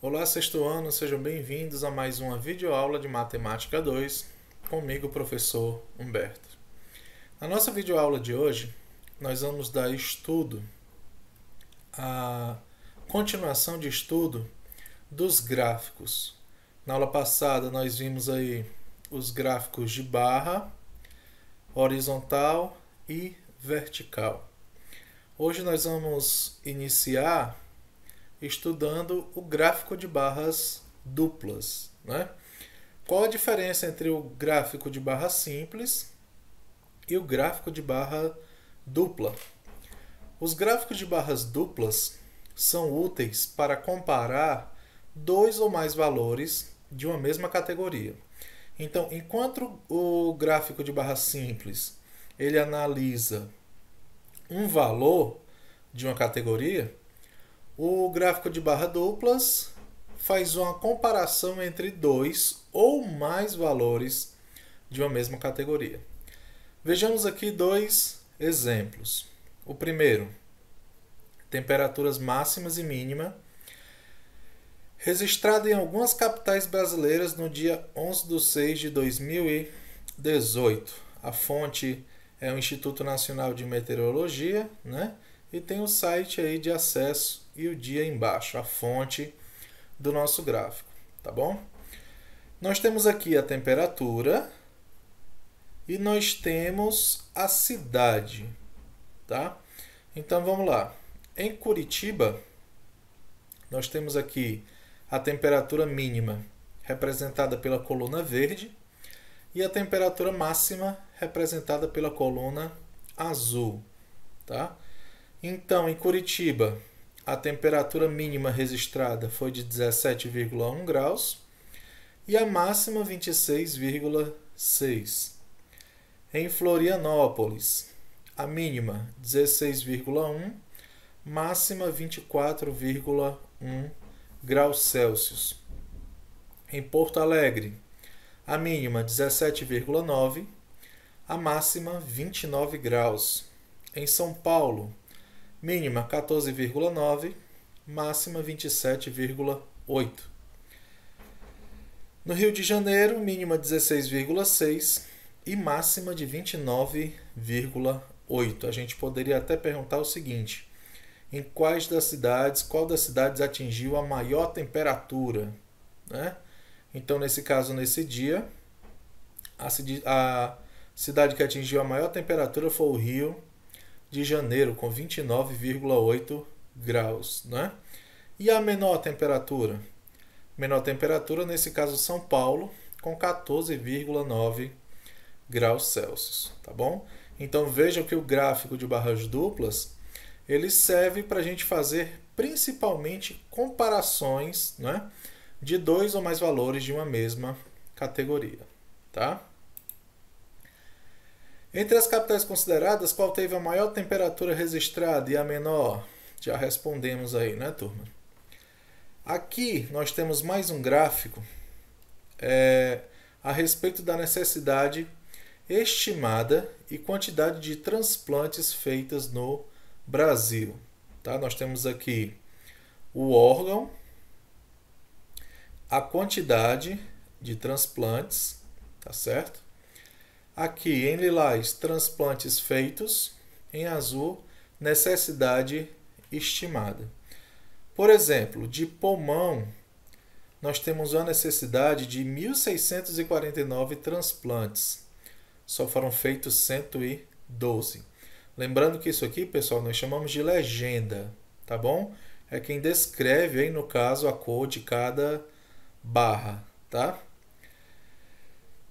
Olá, sexto ano, sejam bem-vindos a mais uma videoaula de Matemática 2, comigo, professor Humberto. Na nossa videoaula de hoje, nós vamos dar estudo, a continuação de estudo dos gráficos. Na aula passada, nós vimos aí os gráficos de barra, horizontal e vertical. Hoje nós vamos iniciar estudando o gráfico de barras duplas. Né? Qual a diferença entre o gráfico de barra simples e o gráfico de barra dupla? Os gráficos de barras duplas são úteis para comparar dois ou mais valores de uma mesma categoria. Então, enquanto o gráfico de barra simples ele analisa um valor de uma categoria, o gráfico de barra duplas faz uma comparação entre dois ou mais valores de uma mesma categoria. Vejamos aqui dois exemplos. O primeiro, temperaturas máximas e mínima, registrada em algumas capitais brasileiras no dia 11 de 6 de 2018. A fonte é o Instituto Nacional de Meteorologia, né? e tem o site aí de acesso e o dia embaixo, a fonte do nosso gráfico, tá bom? Nós temos aqui a temperatura e nós temos a cidade, tá? Então vamos lá. Em Curitiba, nós temos aqui a temperatura mínima representada pela coluna verde e a temperatura máxima representada pela coluna azul, tá? Então, em Curitiba, a temperatura mínima registrada foi de 17,1 graus e a máxima 26,6. Em Florianópolis, a mínima 16,1, máxima 24,1 graus Celsius. Em Porto Alegre, a mínima 17,9, a máxima 29 graus. Em São Paulo, mínima 14,9, máxima 27,8. No Rio de Janeiro, mínima 16,6 e máxima de 29,8. A gente poderia até perguntar o seguinte: em quais das cidades, qual das cidades atingiu a maior temperatura, né? Então, nesse caso, nesse dia, a, a cidade que atingiu a maior temperatura foi o Rio, de janeiro, com 29,8 graus. Né? E a menor temperatura? Menor temperatura, nesse caso, São Paulo, com 14,9 graus Celsius. Tá bom? Então vejam que o gráfico de barras duplas ele serve para a gente fazer principalmente comparações né, de dois ou mais valores de uma mesma categoria. Tá? Entre as capitais consideradas, qual teve a maior temperatura registrada e a menor? Já respondemos aí, né, turma? Aqui nós temos mais um gráfico é, a respeito da necessidade estimada e quantidade de transplantes feitas no Brasil. Tá? Nós temos aqui o órgão, a quantidade de transplantes, tá certo? Aqui em lilás, transplantes feitos, em azul, necessidade estimada. Por exemplo, de pulmão, nós temos uma necessidade de 1.649 transplantes. Só foram feitos 112. Lembrando que isso aqui, pessoal, nós chamamos de legenda, tá bom? É quem descreve, aí, no caso, a cor de cada barra, tá?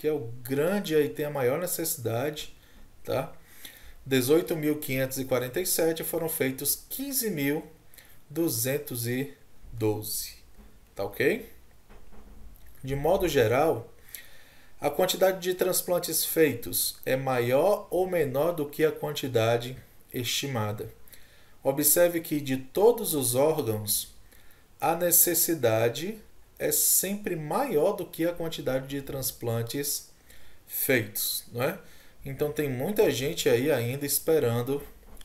que é o grande aí tem a maior necessidade, tá? 18.547 foram feitos 15.212, tá ok? De modo geral, a quantidade de transplantes feitos é maior ou menor do que a quantidade estimada. Observe que de todos os órgãos, a necessidade é sempre maior do que a quantidade de transplantes feitos, não é? Então tem muita gente aí ainda esperando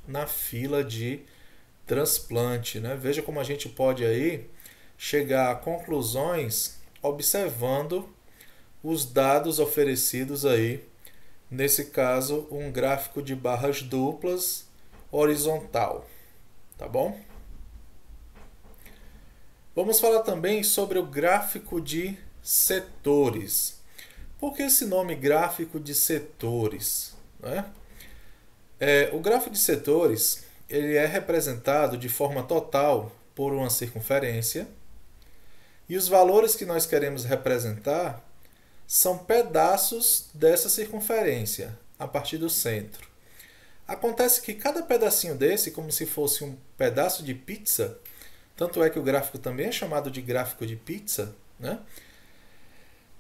na fila de transplante, né? Veja como a gente pode aí chegar a conclusões observando os dados oferecidos aí. Nesse caso, um gráfico de barras duplas horizontal, tá bom? Vamos falar também sobre o gráfico de setores. Por que esse nome gráfico de setores? Né? É, o gráfico de setores ele é representado de forma total por uma circunferência e os valores que nós queremos representar são pedaços dessa circunferência a partir do centro. Acontece que cada pedacinho desse, como se fosse um pedaço de pizza, tanto é que o gráfico também é chamado de gráfico de pizza, né?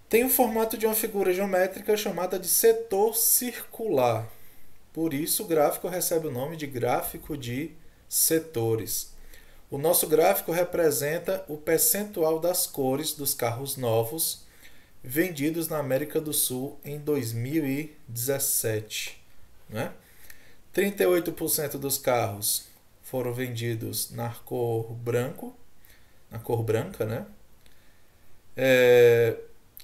tem o formato de uma figura geométrica chamada de setor circular. Por isso, o gráfico recebe o nome de gráfico de setores. O nosso gráfico representa o percentual das cores dos carros novos vendidos na América do Sul em 2017. Né? 38% dos carros foram vendidos na cor branco, na cor branca, né? É,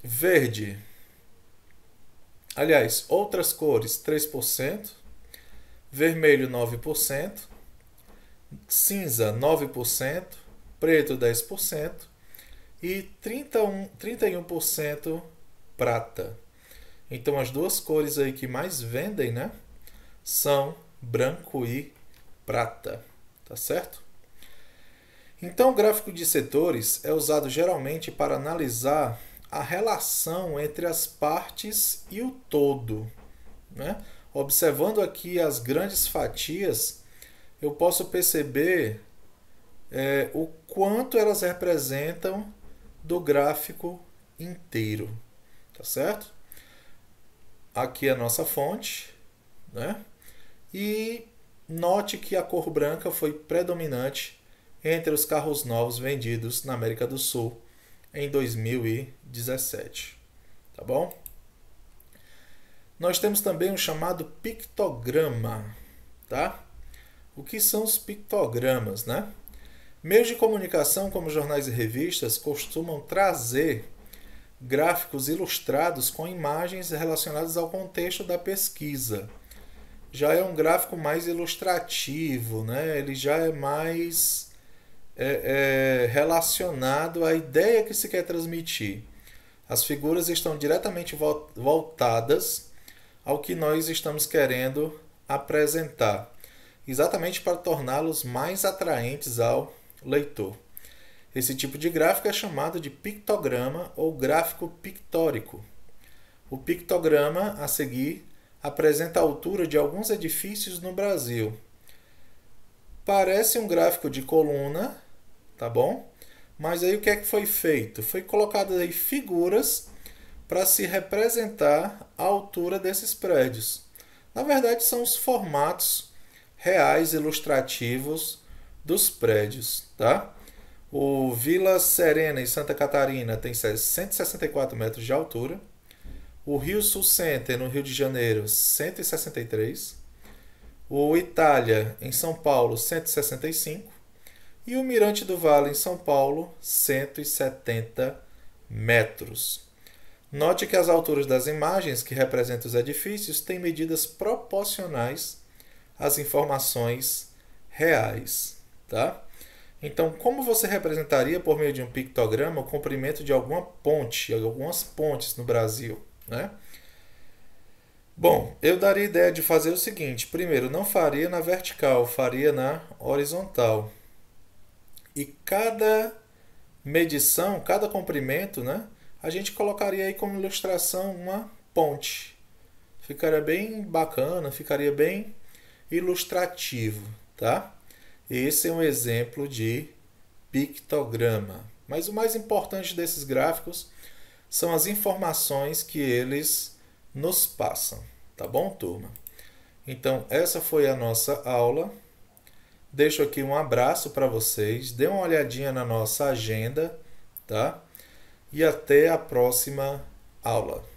verde. Aliás, outras cores 3%, vermelho 9%, cinza 9%, preto 10% e 31, 31% prata. Então as duas cores aí que mais vendem, né, são branco e prata tá certo? Então, o gráfico de setores é usado geralmente para analisar a relação entre as partes e o todo. Né? Observando aqui as grandes fatias, eu posso perceber é, o quanto elas representam do gráfico inteiro. Tá certo? Aqui é a nossa fonte, né? E Note que a cor branca foi predominante entre os carros novos vendidos na América do Sul em 2017. Tá bom? Nós temos também o um chamado pictograma, tá? O que são os pictogramas, né? Meios de comunicação como jornais e revistas costumam trazer gráficos ilustrados com imagens relacionadas ao contexto da pesquisa já é um gráfico mais ilustrativo, né? ele já é mais é, é, relacionado à ideia que se quer transmitir. As figuras estão diretamente voltadas ao que nós estamos querendo apresentar, exatamente para torná-los mais atraentes ao leitor. Esse tipo de gráfico é chamado de pictograma ou gráfico pictórico. O pictograma a seguir apresenta a altura de alguns edifícios no Brasil. Parece um gráfico de coluna, tá bom? Mas aí o que é que foi feito? Foi colocadas aí figuras para se representar a altura desses prédios. Na verdade, são os formatos reais ilustrativos dos prédios, tá? O Vila Serena, em Santa Catarina, tem 164 metros de altura. O Rio Sul Center, no Rio de Janeiro, 163. O Itália, em São Paulo, 165. E o Mirante do Vale, em São Paulo, 170 metros. Note que as alturas das imagens, que representam os edifícios, têm medidas proporcionais às informações reais. Tá? Então, como você representaria por meio de um pictograma o comprimento de alguma ponte, algumas pontes no Brasil? Né? Bom, eu daria a ideia de fazer o seguinte: primeiro, não faria na vertical, faria na horizontal. E cada medição, cada comprimento, né, a gente colocaria aí como ilustração uma ponte. Ficaria bem bacana, ficaria bem ilustrativo, tá? Esse é um exemplo de pictograma. Mas o mais importante desses gráficos são as informações que eles nos passam, tá bom, turma? Então, essa foi a nossa aula. Deixo aqui um abraço para vocês, dê uma olhadinha na nossa agenda, tá? E até a próxima aula.